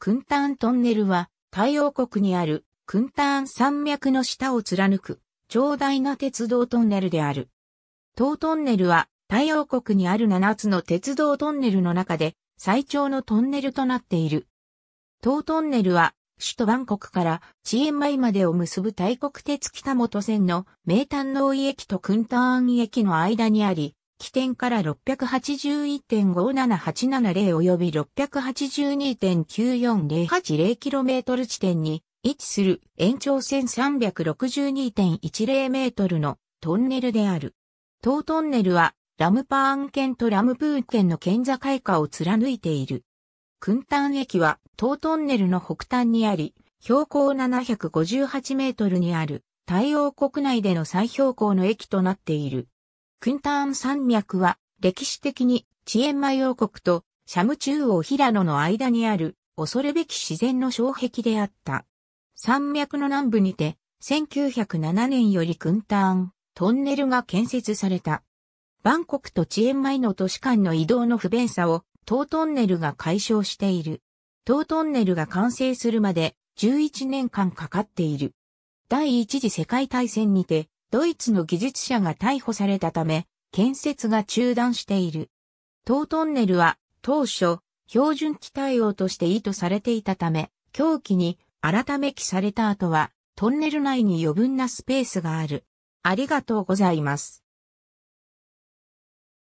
クンターントンネルは、太陽国にあるクンターン山脈の下を貫く、長大な鉄道トンネルである。当トンネルは、太陽国にある7つの鉄道トンネルの中で、最長のトンネルとなっている。当トンネルは、首都バンコクからチエンマイまでを結ぶ大国鉄北本線の名丹農駅とクンターン駅の間にあり、起点から681.57870及び 682.94080km 地点に位置する延長線 362.10m のトンネルである。当トンネルはラムパーン県とラムプーン県の県境下を貫いている。タ丹駅は当トンネルの北端にあり、標高758メートルにある太陽国内での最標高の駅となっている。クンターン山脈は歴史的にチエンマ王国とシャム中央平野の間にある恐るべき自然の障壁であった。山脈の南部にて1907年よりクンターントンネルが建設された。バンコクとチエンマイの都市間の移動の不便さを東トンネルが解消している。東トンネルが完成するまで11年間かかっている。第一次世界大戦にてドイツの技術者が逮捕されたため、建設が中断している。当トンネルは当初、標準機対応として意図されていたため、狂気に改め記された後は、トンネル内に余分なスペースがある。ありがとうございます。